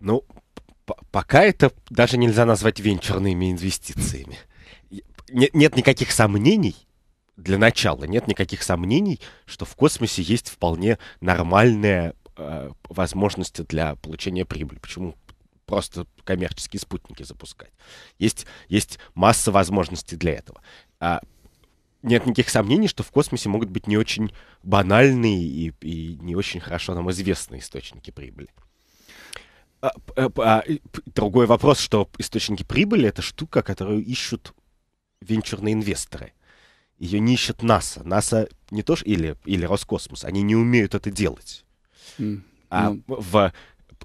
Ну, пока это даже нельзя назвать венчурными инвестициями. Нет, никаких сомнений, для начала нет никаких сомнений, что в космосе есть вполне нормальные э, возможности для получения прибыли. Почему просто коммерческие спутники запускать? Есть, есть масса возможностей для этого. А нет никаких сомнений, что в космосе могут быть не очень банальные и, и не очень хорошо нам известные источники прибыли. А, э, а, другой вопрос, что источники прибыли — это штука, которую ищут венчурные инвесторы. Ее не ищет НАСА. НАСА не то, или, или Роскосмос. Они не умеют это делать. Mm. А mm. в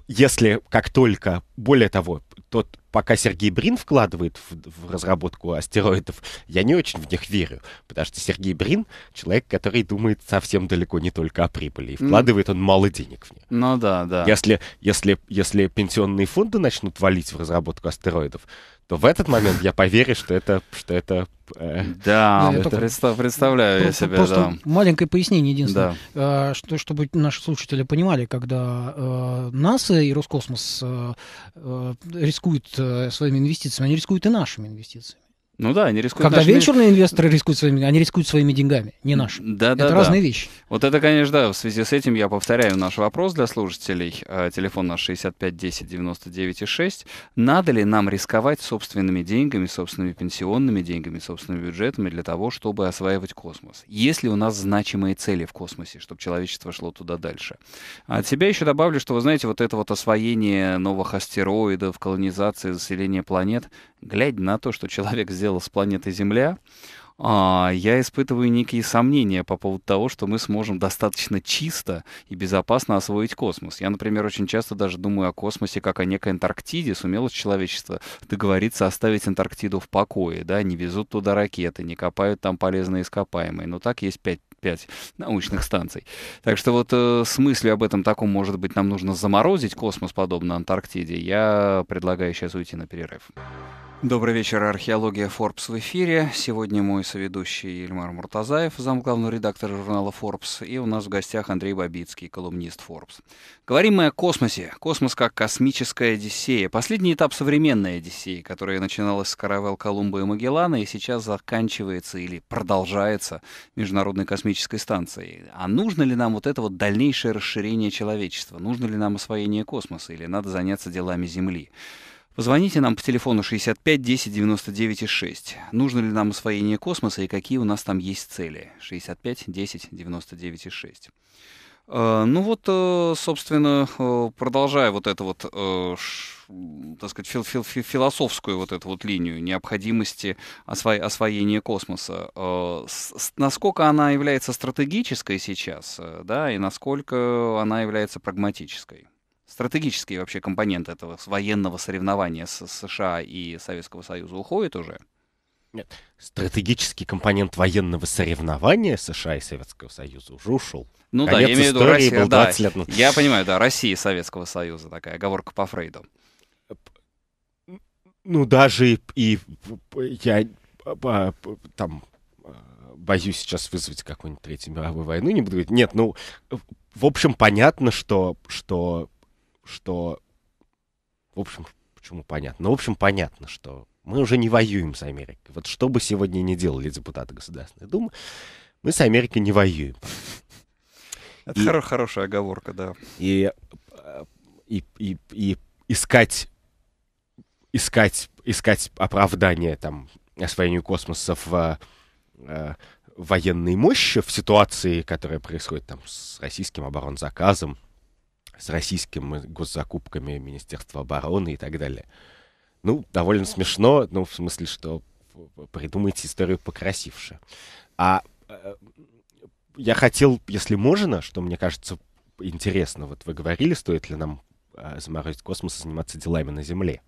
если как только, более того, тот пока Сергей Брин вкладывает в, в разработку астероидов, я не очень в них верю, потому что Сергей Брин человек, который думает совсем далеко не только о прибыли, и вкладывает mm. он мало денег в нее. Ну да, да. Если, если, если пенсионные фонды начнут валить в разработку астероидов, то в этот момент я поверю, что это, что это Э. Да, это... представ, представляю я себе. Просто да. маленькое пояснение единственное, да. А, что, чтобы наши слушатели понимали, когда э, НАСА и Роскосмос э, рискуют своими инвестициями, они рискуют и нашими инвестициями. Ну да, они рискуют. Когда нашими... венчурные инвесторы рискуют своими, они рискуют своими деньгами, не наши. Да, да. Это разные да. вещи. Вот это, конечно, да. В связи с этим я повторяю наш вопрос для слушателей. А, телефон наш 65 10 99 6. Надо ли нам рисковать собственными деньгами, собственными пенсионными деньгами, собственными бюджетами для того, чтобы осваивать космос? Есть ли у нас значимые цели в космосе, чтобы человечество шло туда дальше? А от себя еще добавлю, что вы знаете, вот это вот освоение новых астероидов, колонизация, заселение планет, глядя на то, что человек сделал с планеты Земля, а, я испытываю некие сомнения по поводу того, что мы сможем достаточно чисто и безопасно освоить космос. Я, например, очень часто даже думаю о космосе как о некой Антарктиде. Сумело человечество договориться оставить Антарктиду в покое, да, не везут туда ракеты, не копают там полезные ископаемые. Но так есть пять пять научных станций. Так что вот э, с мыслью об этом таком, может быть, нам нужно заморозить космос, подобно Антарктиде. Я предлагаю сейчас уйти на перерыв. Добрый вечер, археология Forbes в эфире. Сегодня мой соведущий Ильмар Муртазаев, замглавного редактора журнала Forbes, и у нас в гостях Андрей Бабицкий, колумнист Forbes. Говорим мы о космосе. Космос как космическая Одиссея. Последний этап современной Одиссеи, которая начиналась с каравел Колумба и Магеллана и сейчас заканчивается или продолжается Международной космической станцией. А нужно ли нам вот это вот дальнейшее расширение человечества? Нужно ли нам освоение космоса или надо заняться делами Земли? Позвоните нам по телефону 65 10 99 6. Нужно ли нам освоение космоса и какие у нас там есть цели? 65 10 99 6. Ну вот, э, собственно, э, продолжая вот эту вот, э, так сказать, фил фил философскую вот эту вот линию необходимости осво освоения космоса, насколько она является стратегической сейчас, да, и насколько она является прагматической? стратегический вообще компонент этого военного соревнования с США и Советского Союза уходит уже? Нет, стратегический компонент военного соревнования США и Советского Союза уже ушел. Ну Конец да, я имею в виду Россия, да, лет... я понимаю, да, Россия и Советского Союза, такая оговорка по Фрейду. Ну даже и, и я а, там а, боюсь сейчас вызвать какую-нибудь Третью мировую войну, не буду говорить. Нет, ну, в общем, понятно, что, что что, в общем, почему понятно? Ну, в общем, понятно, что мы уже не воюем с Америкой. Вот что бы сегодня ни делали депутаты Государственной Думы, мы с Америкой не воюем. Это и, хоро- хорошая оговорка, да. И, и, и, и искать, искать, искать оправдание там, освоению космоса в э, военной мощи в ситуации, которая происходит там с российским оборонзаказом, с российскими госзакупками Министерства обороны и так далее. Ну, довольно смешно, ну, в смысле, что придумайте историю покрасивше. А э, я хотел, если можно, что мне кажется интересно, вот вы говорили, стоит ли нам э, заморозить космос и заниматься делами на Земле,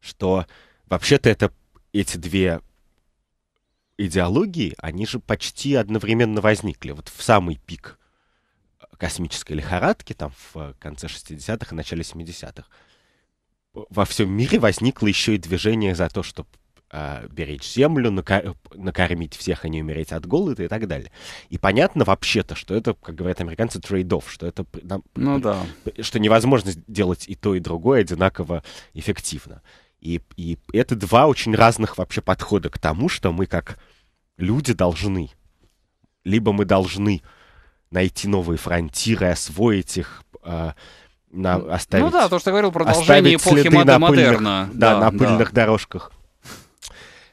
что вообще-то это эти две идеологии, они же почти одновременно возникли. Вот в самый пик космической лихорадки там в э, конце 60-х и начале 70-х, э, во всем мире возникло еще и движение за то, чтобы э, беречь землю, накормить всех а не умереть от голода и так далее. И понятно вообще-то, что это, как говорят американцы, трейдов, что это ну, да. что невозможно делать и то, и другое одинаково эффективно. И, и это два очень разных вообще подхода к тому, что мы как люди должны. Либо мы должны найти новые фронтиры, освоить их, э, на, ну, оставить... Ну да, то, что я говорил, продолжение эпохи моды модерна. Да, да, на пыльных да. дорожках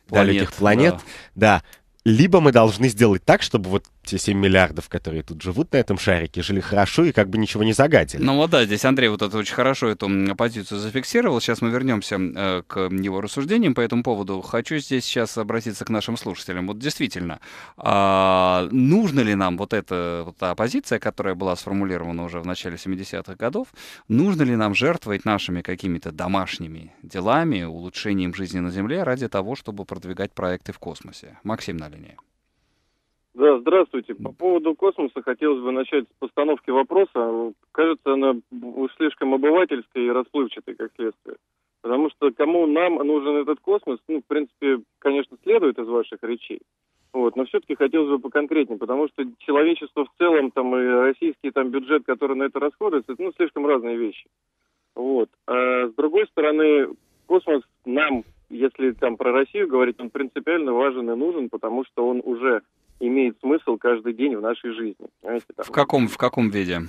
планет, планет. Да. да. Либо мы должны сделать так, чтобы вот те 7 миллиардов, которые тут живут на этом шарике, жили хорошо и как бы ничего не загадили. Ну вот да, здесь Андрей вот это очень хорошо эту позицию зафиксировал. Сейчас мы вернемся э, к его рассуждениям по этому поводу. Хочу здесь сейчас обратиться к нашим слушателям. Вот действительно, э, нужно ли нам вот эта вот та позиция, которая была сформулирована уже в начале 70-х годов, нужно ли нам жертвовать нашими какими-то домашними делами, улучшением жизни на Земле ради того, чтобы продвигать проекты в космосе? Максим на линии. Да, здравствуйте. По поводу космоса хотелось бы начать с постановки вопроса. Кажется, она уж слишком обывательская и расплывчатая, как следствие. Потому что кому нам нужен этот космос, ну, в принципе, конечно, следует из ваших речей. Вот, но все-таки хотелось бы поконкретнее, потому что человечество в целом, там, и российский там бюджет, который на это расходуется, это, ну, слишком разные вещи. Вот. А с другой стороны, космос нам, если там про Россию говорить, он принципиально важен и нужен, потому что он уже имеет смысл каждый день в нашей жизни. в каком, в каком виде?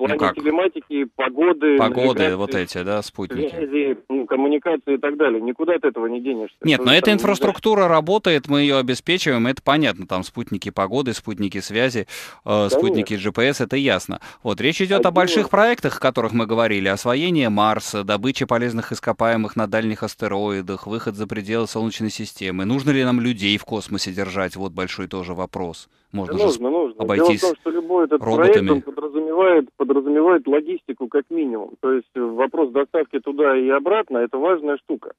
Ну, плане ну как? телематики, погоды. Погоды, вот эти, да, спутники. Связи, ну, коммуникации и так далее. Никуда от этого не денешься. Нет, но эта инфраструктура нельзя. работает, мы ее обеспечиваем, это понятно. Там спутники погоды, спутники связи, э, спутники GPS, это ясно. Вот, речь идет Один... о больших проектах, о которых мы говорили. Освоение Марса, добыча полезных ископаемых на дальних астероидах, выход за пределы Солнечной системы. Нужно ли нам людей в космосе держать? Вот большой тоже вопрос. Можно да же нужно, обойтись Дело в том, что любой этот роботами. проект он подразумевает, подразумевает логистику как минимум. То есть э, вопрос доставки туда и обратно – это важная штука.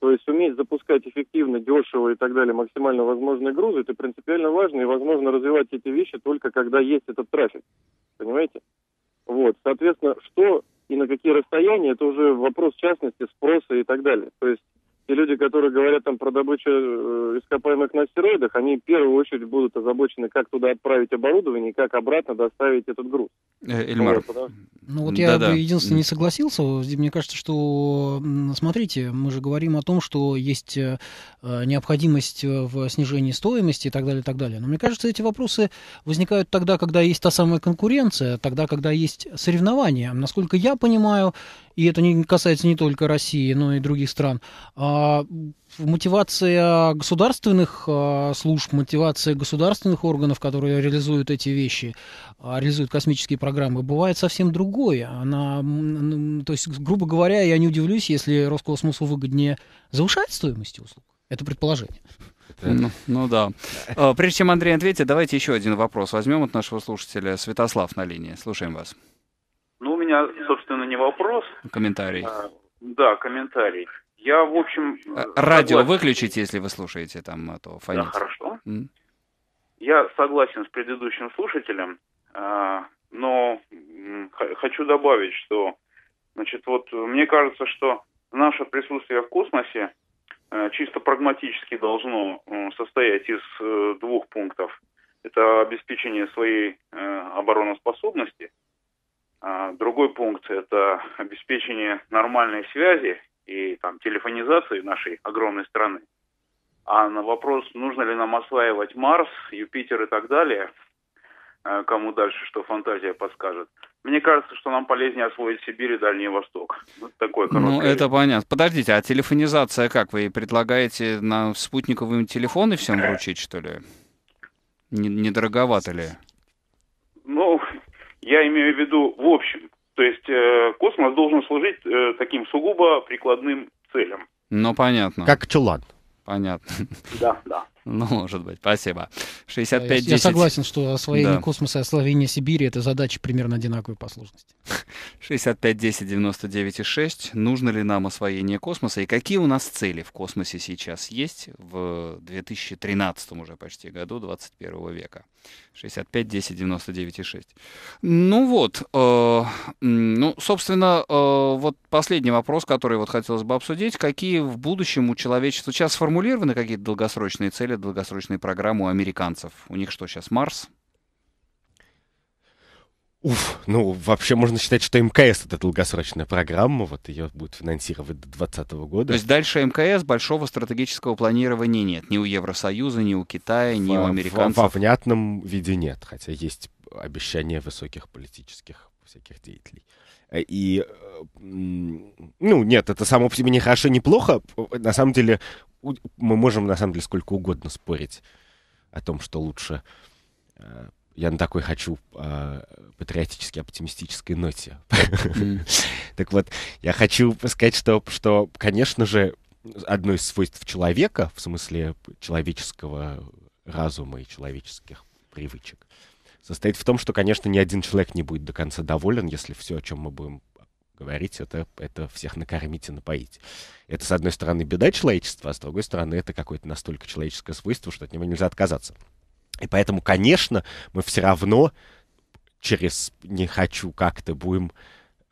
То есть уметь запускать эффективно, дешево и так далее максимально возможные грузы – это принципиально важно, и возможно развивать эти вещи только когда есть этот трафик. Понимаете? Вот, соответственно, что и на какие расстояния, это уже вопрос частности, спроса и так далее. То есть те люди, которые говорят там про добычу э, ископаемых на стероидах, они в первую очередь будут озабочены, как туда отправить оборудование и как обратно доставить этот груз. Э, Эльмар. Ну вот я Да-да. бы единственное не согласился. Мне кажется, что, смотрите, мы же говорим о том, что есть э, необходимость в снижении стоимости и так далее, и так далее. Но мне кажется, эти вопросы возникают тогда, когда есть та самая конкуренция, тогда, когда есть соревнования. Насколько я понимаю, и это не касается не только России, но и других стран, а, мотивация государственных а, служб, мотивация государственных органов, которые реализуют эти вещи, а, реализуют космические программы, бывает совсем другое. Она, то есть, грубо говоря, я не удивлюсь, если Роскосмосу выгоднее завышать стоимость услуг. Это предположение. Ну, ну да. Прежде чем Андрей ответит, давайте еще один вопрос возьмем от нашего слушателя. Святослав на линии. Слушаем вас меня, собственно, не вопрос. Комментарий. А, да, комментарий. Я, в общем... А, радио согласен. выключите, если вы слушаете там, а то фонит. Да, хорошо. Mm. Я согласен с предыдущим слушателем, а, но хочу добавить, что, значит, вот мне кажется, что наше присутствие в космосе а, чисто прагматически должно состоять из э, двух пунктов. Это обеспечение своей э, обороноспособности – а, другой пункт – это обеспечение нормальной связи и там, телефонизации нашей огромной страны. А на вопрос, нужно ли нам осваивать Марс, Юпитер и так далее, э, кому дальше, что фантазия подскажет. Мне кажется, что нам полезнее освоить Сибирь и Дальний Восток. Вот такое Ну, это понятно. Подождите, а телефонизация как? Вы предлагаете на спутниковые телефоны всем вручить, что ли? Не, не ли? Я имею в виду в общем. То есть э, космос должен служить э, таким сугубо прикладным целям. Ну, понятно. Как чулан. Понятно. Да, да. Ну, может быть, спасибо. 65 да, я, я согласен, что освоение да. космоса и освоение Сибири — это задачи примерно одинаковой по сложности. 65 10 99 6. Нужно ли нам освоение космоса? И какие у нас цели в космосе сейчас есть в 2013 уже почти году 21 века? 65 10 99 6. Ну вот, э, ну, собственно, э, вот последний вопрос, который вот хотелось бы обсудить. Какие в будущем у человечества... Сейчас сформулированы какие-то долгосрочные цели смотрят долгосрочные программы у американцев? У них что, сейчас Марс? Уф, ну вообще можно считать, что МКС это долгосрочная программа, вот ее будет финансировать до 2020 года. То есть дальше МКС большого стратегического планирования нет, ни у Евросоюза, ни у Китая, ни в, у американцев. Во, во внятном виде нет, хотя есть обещания высоких политических всяких деятелей. Э, и э, ну, нет, это само по себе не хорошо, не плохо. На самом деле, мы можем, на самом деле, сколько угодно спорить о том, что лучше. Э, я на такой хочу э, патриотически оптимистической ноте. так вот, я хочу сказать, что, что, конечно же, одно из свойств человека, в смысле человеческого разума и человеческих привычек, состоит в том, что, конечно, ни один человек не будет до конца доволен, если все, о чем мы будем говорить, это, это всех накормить и напоить. Это, с одной стороны, беда человечества, а с другой стороны, это какое-то настолько человеческое свойство, что от него нельзя отказаться. И поэтому, конечно, мы все равно через «не хочу как-то» будем,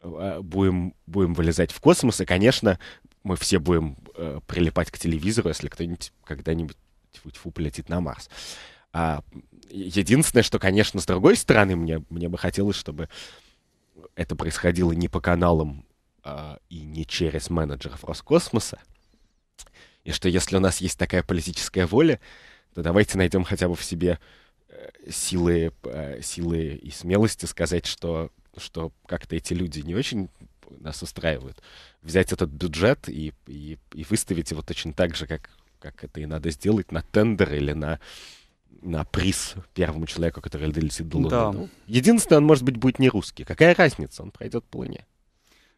э, будем, будем вылезать в космос, и, конечно, мы все будем э, прилипать к телевизору, если кто-нибудь когда-нибудь тьфу-тьфу полетит на Марс. А, единственное, что, конечно, с другой стороны, мне, мне бы хотелось, чтобы это происходило не по каналам а, и не через менеджеров Роскосмоса. И что если у нас есть такая политическая воля, то давайте найдем хотя бы в себе э, силы, э, силы и смелости сказать, что, что как-то эти люди не очень нас устраивают. Взять этот бюджет и, и, и выставить его точно так же, как, как это и надо сделать на тендер или на на приз первому человеку, который долетит до Луны. Да. единственное, он, может быть, будет не русский. Какая разница, он пройдет по Луне.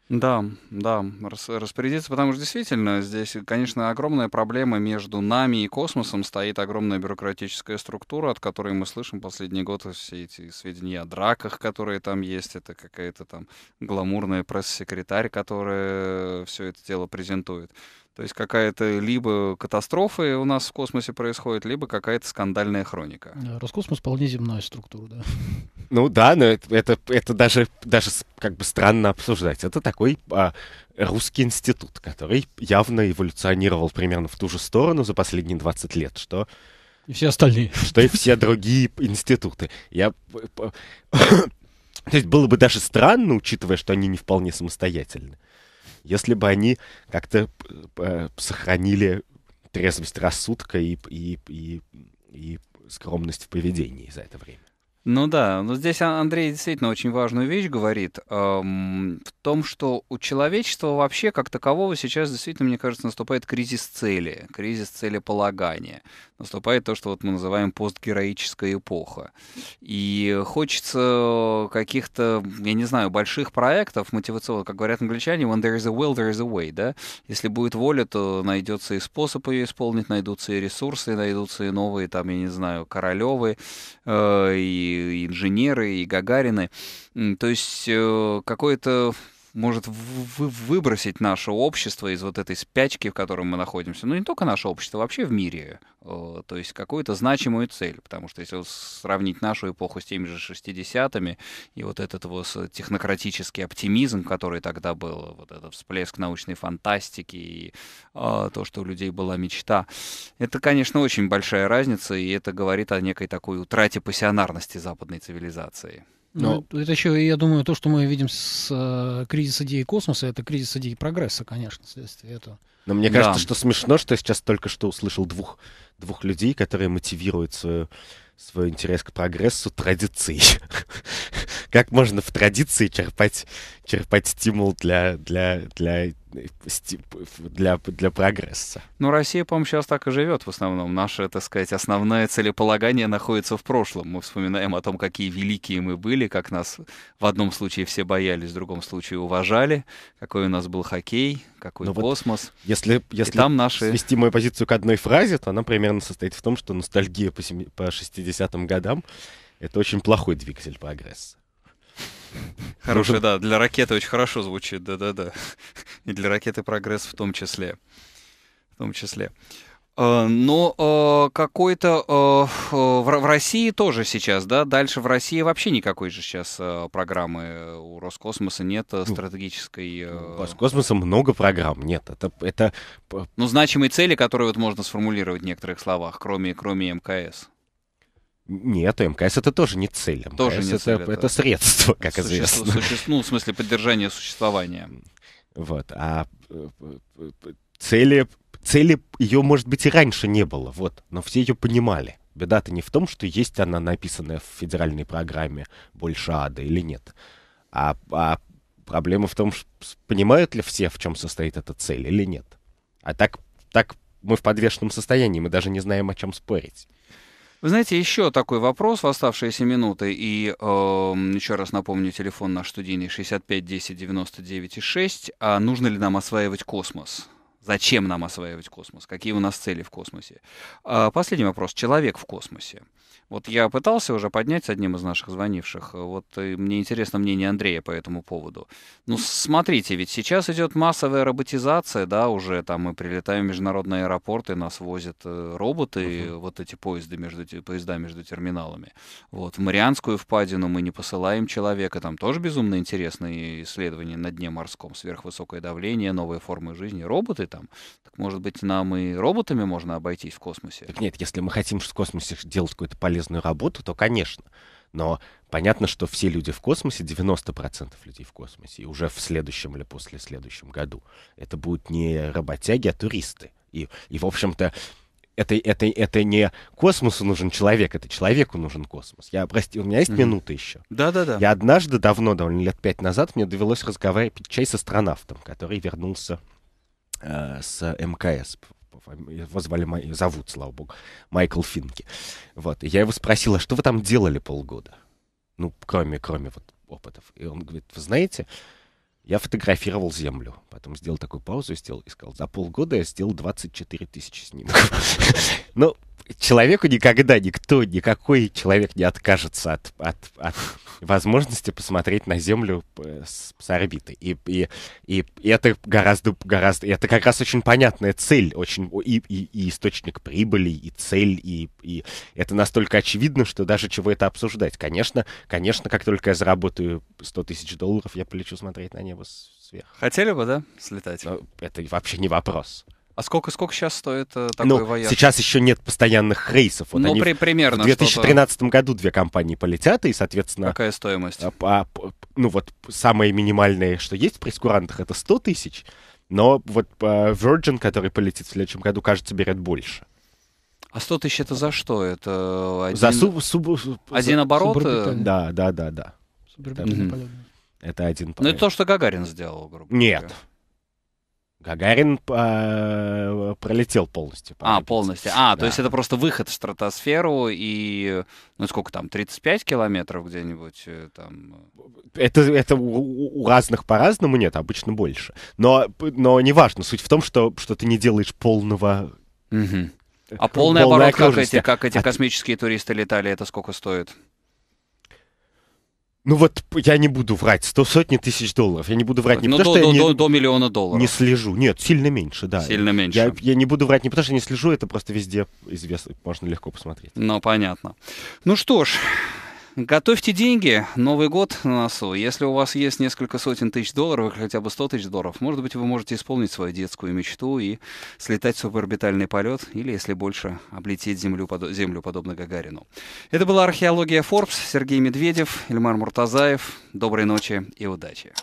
Да, да, распорядиться, потому что действительно здесь, конечно, огромная проблема между нами и космосом стоит огромная бюрократическая структура, от которой мы слышим последние годы все эти сведения о драках, которые там есть, это какая-то там гламурная пресс-секретарь, которая все это дело презентует. То есть какая-то либо катастрофа у нас в космосе происходит, либо какая-то скандальная хроника. Да, Роскосмос вполне земная структура, да. Ну да, но это, это, это даже, даже как бы странно обсуждать. Это такой а, русский институт, который явно эволюционировал примерно в ту же сторону за последние 20 лет, что... И все остальные. Что и все другие институты. Я... То есть было бы даже странно, учитывая, что они не вполне самостоятельны если бы они как-то э, сохранили трезвость рассудка и, и, и, и скромность в поведении за это время. Ну да, но здесь Андрей действительно очень важную вещь говорит эм, в том, что у человечества вообще как такового сейчас действительно, мне кажется, наступает кризис цели, кризис целеполагания. Наступает то, что вот мы называем постгероическая эпоха. И хочется каких-то, я не знаю, больших проектов мотивационных, как говорят англичане, when there is a will, there is a way, да? Если будет воля, то найдется и способ ее исполнить, найдутся и ресурсы, найдутся и новые, там, я не знаю, королевы э, и инженеры, и Гагарины. То есть э, какое-то может вы выбросить наше общество из вот этой спячки, в которой мы находимся. Ну, не только наше общество, вообще в мире. Э, то есть какую-то значимую цель. Потому что если сравнить нашу эпоху с теми же 60-ми и вот этот вот технократический оптимизм, который тогда был, вот этот всплеск научной фантастики и а, то, что у людей была мечта, это, конечно, очень большая разница, и это говорит о некой такой утрате пассионарности западной цивилизации. Но... Ну, это еще, я думаю, то, что мы видим с э, кризис идеи космоса, это кризис идеи прогресса, конечно, вследствие этого. Но мне кажется, да. что смешно, что я сейчас только что услышал двух, двух людей, которые мотивируют свою, свой интерес к прогрессу традицией. как можно в традиции черпать, черпать стимул для, для, для Э, для, для прогресса. Ну, Россия, по-моему, сейчас так и живет в основном. Наше, так сказать, основное целеполагание находится в прошлом. Мы вспоминаем о том, какие великие мы были, как нас в одном случае все боялись, в другом случае уважали, какой у нас был хоккей, какой Но ну космос. Вот если если и там наши... свести мою позицию к одной фразе, то она примерно состоит в том, что ностальгия по, 7, по 60-м годам — это очень плохой двигатель прогресса. Хорошая, да. Для ракеты очень хорошо звучит, да-да-да. И для ракеты прогресс в том числе. В том числе. Э, но э, какой-то э, в России тоже сейчас, да, дальше в России вообще никакой же сейчас программы у Роскосмоса нет ну, стратегической. У Роскосмоса много программ нет. Это, это... Ну, значимые цели, которые вот можно сформулировать в некоторых словах, кроме, кроме МКС. Нет, МКС это тоже не цель. МКС тоже не это, цель, это, это средство, как Суще... известно. Суще... Ну, в смысле, поддержание существования. Вот. А э, э, э, цели, цели ее, может быть, и раньше не было, вот, но все ее понимали. Беда-то не в том, что есть она написанная в федеральной программе больше ада или нет, а, а проблема в том, что понимают ли все, в чем состоит эта цель или нет. А так, так мы в подвешенном состоянии, мы даже не знаем, о чем спорить. Вы знаете, еще такой вопрос в оставшиеся минуты. И э, эм, еще раз напомню, телефон наш студийный 65 10 99 6. А нужно ли нам осваивать космос? Зачем нам осваивать космос? Какие у нас цели в космосе? А, последний вопрос. Человек в космосе. Вот я пытался уже поднять с одним из наших звонивших. Э, вот э, мне интересно мнение Андрея по этому поводу. Ну, смотрите, ведь сейчас идет массовая роботизация, да, уже там мы прилетаем в международные аэропорты, нас возят э, роботы, угу. вот эти поезды между, поезда между терминалами. Вот в Марианскую впадину мы не посылаем человека, там тоже безумно интересные исследования на дне морском, сверхвысокое давление, новые формы жизни, роботы там. Так может быть, нам и роботами можно обойтись в космосе? Так нет, если мы хотим в космосе делать какой-то полезный полезную работу, то, конечно. Но понятно, что все люди в космосе, 90% людей в космосе, и уже в следующем или после следующем году, это будут не работяги, а туристы. И, и в общем-то, это, это, это не космосу нужен человек, это человеку нужен космос. Я, прости, у меня есть mm-hmm. минута еще? Да-да-да. Я однажды, давно, довольно лет пять назад, мне довелось разговаривать, пить чай с астронавтом, который вернулся э, с МКС его звали, зовут, слава богу, Майкл Финки. Вот, и я его спросил, а что вы там делали полгода? Ну, кроме, кроме вот опытов. И он говорит, вы знаете, я фотографировал землю. Потом сделал такую паузу, и сделал и сказал, за полгода я сделал 24 тысячи снимков. Ну, человеку никогда никто, никакой человек не откажется от, от, от возможности посмотреть на Землю э, с, с орбиты. И, и, и это гораздо, гораздо, это как раз очень понятная цель, очень и, и, и источник прибыли, и цель, и, и это настолько очевидно, что даже чего это обсуждать. Конечно, конечно, как только я заработаю 100 тысяч долларов, я полечу смотреть на небо сверху. Хотели бы, да, слетать? Но это вообще не вопрос. А сколько, сколько сейчас стоит э, такой ну, вояж? Сейчас еще нет постоянных рейсов. Вот ну, они при, примерно. В 2013 году две компании полетят, и, соответственно... Какая стоимость? А, а, ну, вот самое минимальное, что есть в прескурантах, это 100 тысяч. Но вот а, Virgin, который полетит в следующем году, кажется, берет больше. А 100 тысяч это за что? Это э, один... За суб... суб... Один оборот? Э? Да, да, да, да. Там... mm Это один полет. Ну, это то, что Гагарин сделал, грубо говоря. Нет. Гагарин э, пролетел полностью. А, полностью. А, да. то есть это просто выход в стратосферу и, ну, сколько там, 35 километров где-нибудь э, там? Это, это у, у разных по-разному, нет, обычно больше. Но, но неважно, суть в том, что, что ты не делаешь полного... Угу. А полный оборот, как эти, как эти а... космические туристы летали, это сколько стоит? Ну вот я не буду врать, сто сотни тысяч долларов, я не буду врать. Не ну, потому, до, что до, я не, до, миллиона долларов. Не слежу, нет, сильно меньше, да. Сильно меньше. Я, я не буду врать не потому, что я не слежу, это просто везде известно, можно легко посмотреть. Ну, понятно. Ну что ж, Готовьте деньги, Новый год на носу. Если у вас есть несколько сотен тысяч долларов, хотя бы 100 тысяч долларов, может быть, вы можете исполнить свою детскую мечту и слетать в суборбитальный полет, или, если больше, облететь Землю, под... землю подобно Гагарину. Это была «Археология Forbes». Сергей Медведев, Ильмар Муртазаев. Доброй ночи и удачи.